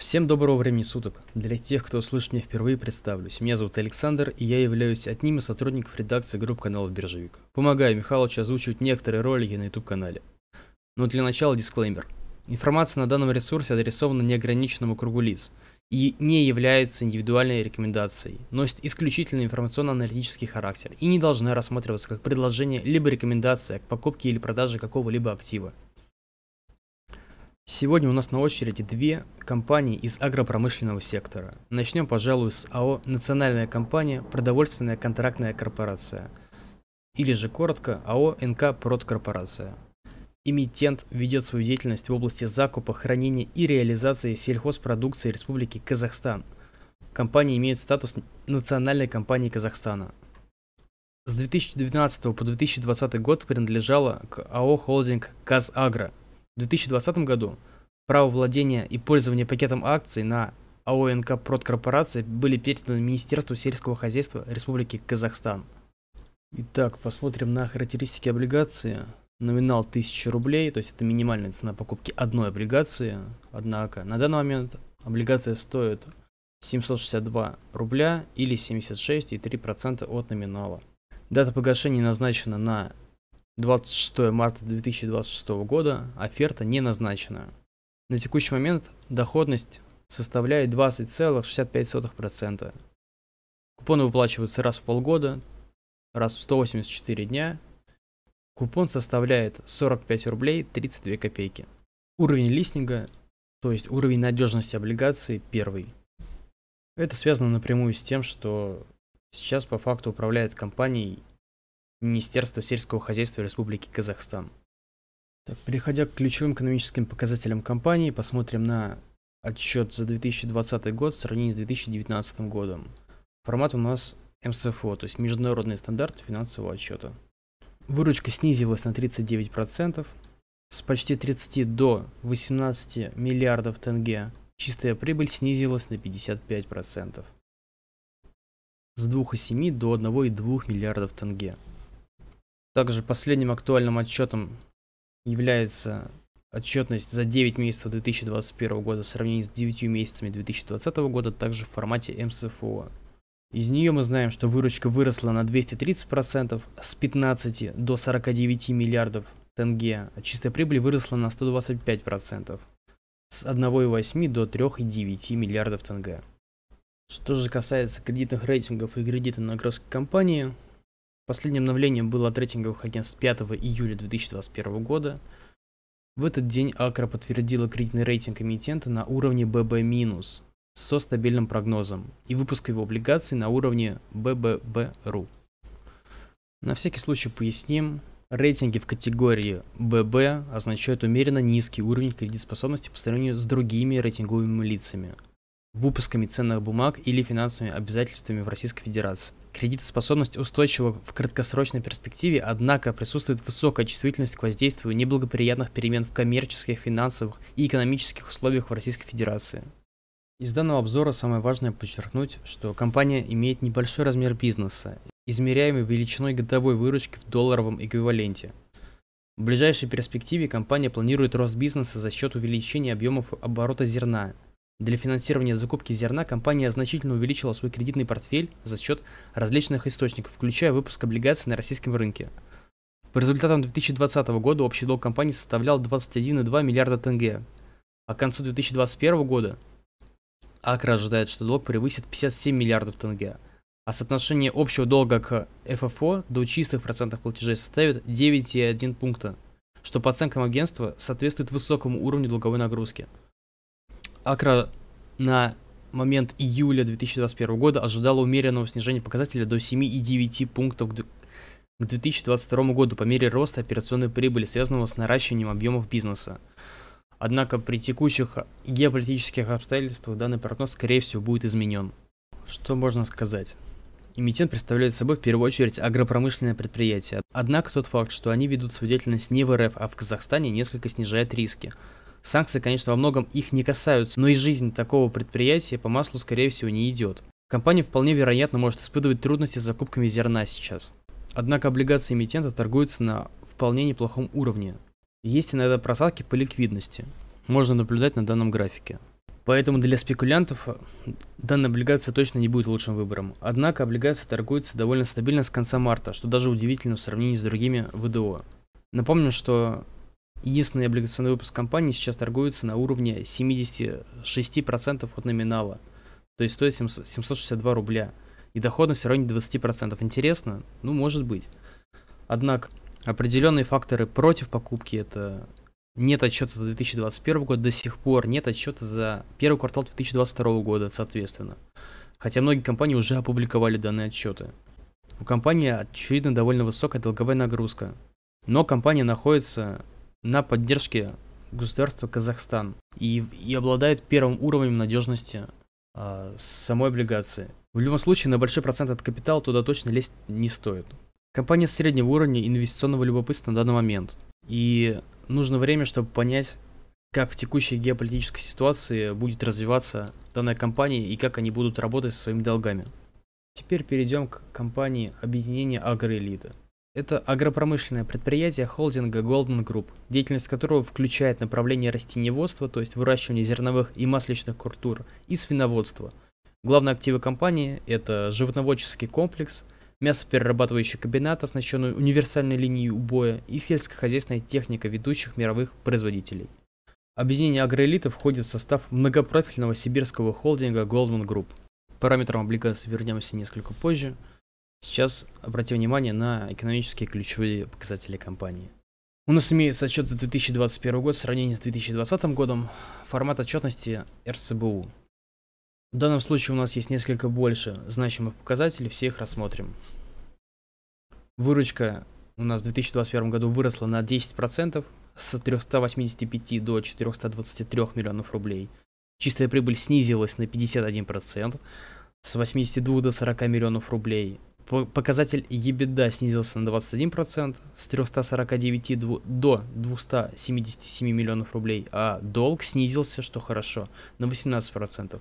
Всем доброго времени суток. Для тех, кто слышит меня впервые, представлюсь. Меня зовут Александр, и я являюсь одним из сотрудников редакции групп канала Биржевик. Помогаю Михалычу озвучивать некоторые ролики на YouTube-канале. Но для начала дисклеймер. Информация на данном ресурсе адресована неограниченному кругу лиц и не является индивидуальной рекомендацией, носит исключительно информационно-аналитический характер и не должна рассматриваться как предложение либо рекомендация к покупке или продаже какого-либо актива. Сегодня у нас на очереди две компании из агропромышленного сектора. Начнем, пожалуй, с АО «Национальная компания Продовольственная контрактная корпорация» или же коротко АО «НК Продкорпорация». Эмитент ведет свою деятельность в области закупа, хранения и реализации сельхозпродукции Республики Казахстан. Компания имеет статус национальной компании Казахстана. С 2012 по 2020 год принадлежала к АО «Холдинг Казагро», в 2020 году право владения и пользования пакетом акций на АОНК Продкорпорации были переданы Министерству сельского хозяйства Республики Казахстан. Итак, посмотрим на характеристики облигации. Номинал 1000 рублей, то есть это минимальная цена покупки одной облигации. Однако на данный момент облигация стоит 762 рубля или 76,3% от номинала. Дата погашения назначена на 26 марта 2026 года оферта не назначена. На текущий момент доходность составляет 20,65%. Купоны выплачиваются раз в полгода, раз в 184 дня. Купон составляет 45 рублей 32 копейки. Уровень листинга, то есть уровень надежности облигации первый. Это связано напрямую с тем, что сейчас по факту управляет компанией Министерства сельского хозяйства Республики Казахстан. Так, переходя к ключевым экономическим показателям компании, посмотрим на отчет за 2020 год в сравнении с 2019 годом. Формат у нас МСФО, то есть международный стандарт финансового отчета. Выручка снизилась на 39%, с почти 30 до 18 миллиардов тенге. Чистая прибыль снизилась на 55%, с 2,7 до 1,2 миллиардов тенге. Также последним актуальным отчетом является отчетность за 9 месяцев 2021 года в сравнении с 9 месяцами 2020 года, также в формате МСФО. Из нее мы знаем, что выручка выросла на 230% с 15 до 49 миллиардов тенге, а чистая прибыль выросла на 125% с 1,8 до 3,9 миллиардов тенге. Что же касается кредитных рейтингов и кредитной нагрузки компании, Последнее обновление было от рейтинговых агентств 5 июля 2021 года. В этот день Акра подтвердила кредитный рейтинг эмитента на уровне BB- со стабильным прогнозом и выпуск его облигаций на уровне BBB.ru. На всякий случай поясним, рейтинги в категории BB означают умеренно низкий уровень кредитоспособности по сравнению с другими рейтинговыми лицами – выпусками ценных бумаг или финансовыми обязательствами в Российской Федерации. Кредитоспособность устойчива в краткосрочной перспективе, однако присутствует высокая чувствительность к воздействию неблагоприятных перемен в коммерческих, финансовых и экономических условиях в Российской Федерации. Из данного обзора самое важное подчеркнуть, что компания имеет небольшой размер бизнеса, измеряемый величиной годовой выручки в долларовом эквиваленте. В ближайшей перспективе компания планирует рост бизнеса за счет увеличения объемов оборота зерна – для финансирования закупки зерна компания значительно увеличила свой кредитный портфель за счет различных источников, включая выпуск облигаций на российском рынке. По результатам 2020 года общий долг компании составлял 21,2 миллиарда тенге, а к концу 2021 года АКРА ожидает, что долг превысит 57 миллиардов тенге, а соотношение общего долга к ФФО до чистых процентов платежей составит 9,1 пункта, что по оценкам агентства соответствует высокому уровню долговой нагрузки – Акра на момент июля 2021 года ожидала умеренного снижения показателя до 7,9 пунктов к 2022 году по мере роста операционной прибыли, связанного с наращиванием объемов бизнеса. Однако при текущих геополитических обстоятельствах данный прогноз, скорее всего, будет изменен. Что можно сказать? Эмитент представляет собой в первую очередь агропромышленное предприятие. Однако тот факт, что они ведут свою деятельность не в РФ, а в Казахстане, несколько снижает риски. Санкции, конечно, во многом их не касаются, но и жизнь такого предприятия по маслу, скорее всего, не идет. Компания вполне вероятно может испытывать трудности с закупками зерна сейчас. Однако облигации эмитента торгуются на вполне неплохом уровне. Есть иногда просадки по ликвидности. Можно наблюдать на данном графике. Поэтому для спекулянтов э, данная облигация точно не будет лучшим выбором. Однако облигация торгуется довольно стабильно с конца марта, что даже удивительно в сравнении с другими ВДО. Напомню, что Единственный облигационный выпуск компании сейчас торгуется на уровне 76% от номинала, то есть стоит 762 рубля, и доходность в районе 20%. Интересно? Ну, может быть. Однако, определенные факторы против покупки – это нет отчета за 2021 год до сих пор, нет отчета за первый квартал 2022 года, соответственно. Хотя многие компании уже опубликовали данные отчеты. У компании, очевидно, довольно высокая долговая нагрузка. Но компания находится на поддержке государства Казахстан и, и обладает первым уровнем надежности э, самой облигации. В любом случае, на большой процент от капитала туда точно лезть не стоит. Компания среднего уровня инвестиционного любопытства на данный момент. И нужно время, чтобы понять, как в текущей геополитической ситуации будет развиваться данная компания и как они будут работать со своими долгами. Теперь перейдем к компании объединения Агроэлита. Это агропромышленное предприятие холдинга Golden Group, деятельность которого включает направление растеневодства, то есть выращивание зерновых и масличных культур, и свиноводство. Главные активы компании – это животноводческий комплекс, мясоперерабатывающий кабинет, оснащенный универсальной линией убоя и сельскохозяйственная техника ведущих мировых производителей. Объединение агроэлиты входит в состав многопрофильного сибирского холдинга Goldman Group. параметрам облигаций вернемся несколько позже – Сейчас обратим внимание на экономические ключевые показатели компании. У нас имеется отчет за 2021 год в сравнении с 2020 годом, формат отчетности РСБУ. В данном случае у нас есть несколько больше значимых показателей, все их рассмотрим. Выручка у нас в 2021 году выросла на 10%, с 385 до 423 миллионов рублей. Чистая прибыль снизилась на 51%, с 82 до 40 миллионов рублей. Показатель EBITDA снизился на 21% с 349 до 277 миллионов рублей, а долг снизился, что хорошо, на 18%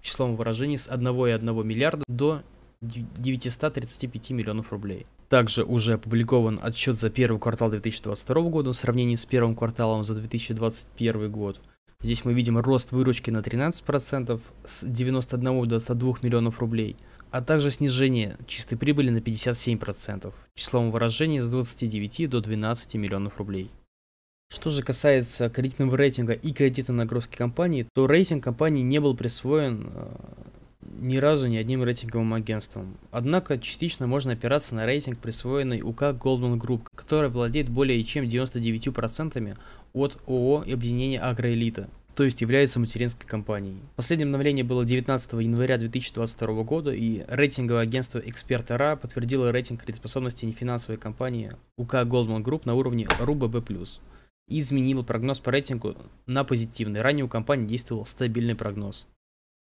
в числовом выражении с 1,1 миллиарда до 935 миллионов рублей. Также уже опубликован отчет за первый квартал 2022 года в сравнении с первым кварталом за 2021 год. Здесь мы видим рост выручки на 13% с 91 до 102 миллионов рублей – а также снижение чистой прибыли на 57% в числовом выражении с 29 до 12 миллионов рублей. Что же касается кредитного рейтинга и кредитной нагрузки компании, то рейтинг компании не был присвоен э, ни разу ни одним рейтинговым агентством. Однако частично можно опираться на рейтинг, присвоенный УК Goldman Group, который владеет более чем 99% от ООО и объединения Агроэлита то есть является материнской компанией. Последнее обновление было 19 января 2022 года, и рейтинговое агентство Эксперт РА подтвердило рейтинг кредитоспособности нефинансовой компании УК Goldman Group на уровне РУББ+, и изменило прогноз по рейтингу на позитивный. Ранее у компании действовал стабильный прогноз.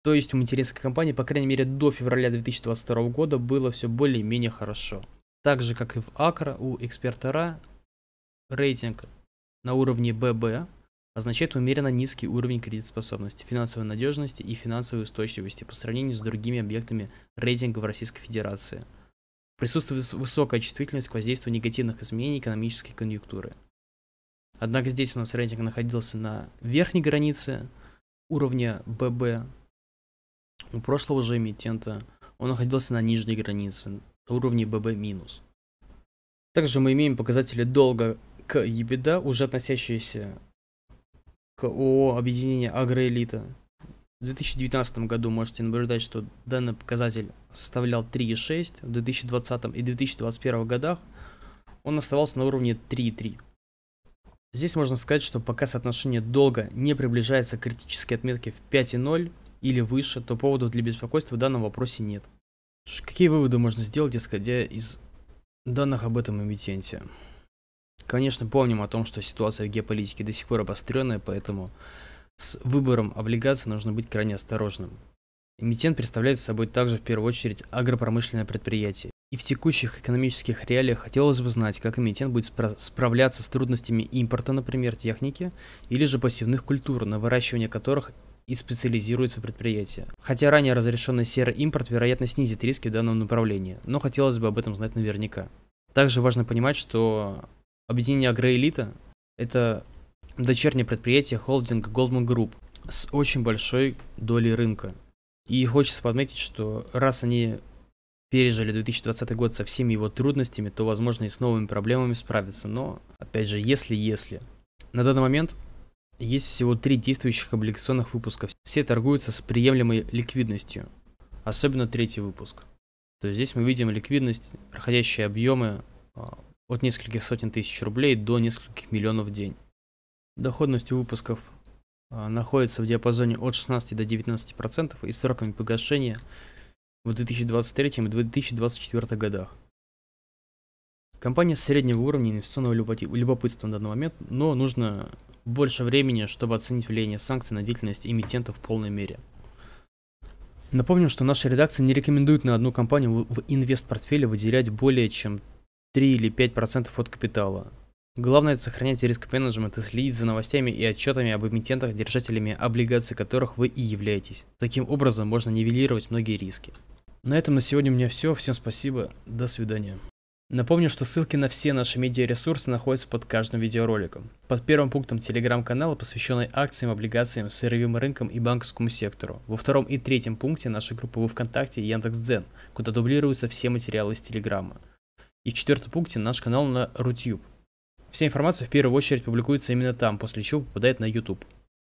То есть у материнской компании, по крайней мере, до февраля 2022 года было все более-менее хорошо. Так же, как и в Акро, у Эксперта РА рейтинг на уровне ББ означает умеренно низкий уровень кредитоспособности, финансовой надежности и финансовой устойчивости по сравнению с другими объектами рейтинга в Российской Федерации. Присутствует высокая чувствительность к воздействию негативных изменений экономической конъюнктуры. Однако здесь у нас рейтинг находился на верхней границе уровня ББ. У прошлого же эмитента он находился на нижней границе, на уровне ББ-. Также мы имеем показатели долга к EBITDA, уже относящиеся к ООО «Объединение Агроэлита». В 2019 году можете наблюдать, что данный показатель составлял 3,6, в 2020 и 2021 годах он оставался на уровне 3,3. Здесь можно сказать, что пока соотношение долга не приближается к критической отметке в 5,0 или выше, то поводов для беспокойства в данном вопросе нет. Какие выводы можно сделать, исходя из данных об этом эмитенте? Конечно, помним о том, что ситуация в геополитике до сих пор обостренная, поэтому с выбором облигаций нужно быть крайне осторожным. Эмитент представляет собой также в первую очередь агропромышленное предприятие. И в текущих экономических реалиях хотелось бы знать, как эмитент будет спра- справляться с трудностями импорта, например, техники, или же пассивных культур, на выращивание которых и специализируется предприятие. Хотя ранее разрешенный серый импорт, вероятно, снизит риски в данном направлении, но хотелось бы об этом знать наверняка. Также важно понимать, что Объединение Агроэлита – это дочернее предприятие холдинга Goldman Group с очень большой долей рынка. И хочется подметить, что раз они пережили 2020 год со всеми его трудностями, то, возможно, и с новыми проблемами справиться. Но, опять же, если-если. На данный момент есть всего три действующих облигационных выпуска. Все торгуются с приемлемой ликвидностью, особенно третий выпуск. То есть здесь мы видим ликвидность, проходящие объемы а, от нескольких сотен тысяч рублей до нескольких миллионов в день. Доходность выпусков а, находится в диапазоне от 16 до 19% и сроками погашения в 2023 и 2024 годах. Компания среднего уровня инвестиционного любопытства на данный момент, но нужно больше времени, чтобы оценить влияние санкций на деятельность эмитента в полной мере. Напомним, что наша редакция не рекомендует на одну компанию в инвест-портфеле выделять более чем 3 или 5% от капитала. Главное это сохранять риск-менеджмент и следить за новостями и отчетами об эмитентах, держателями облигаций которых вы и являетесь. Таким образом можно нивелировать многие риски. На этом на сегодня у меня все. Всем спасибо. До свидания. Напомню, что ссылки на все наши медиаресурсы находятся под каждым видеороликом. Под первым пунктом телеграм-канала, посвященный акциям, облигациям, сырьевым рынкам и банковскому сектору. Во втором и третьем пункте нашей группы во Вконтакте и Яндекс.Дзен, куда дублируются все материалы из телеграма. И в четвертом пункте наш канал на Rutube. Вся информация в первую очередь публикуется именно там, после чего попадает на YouTube.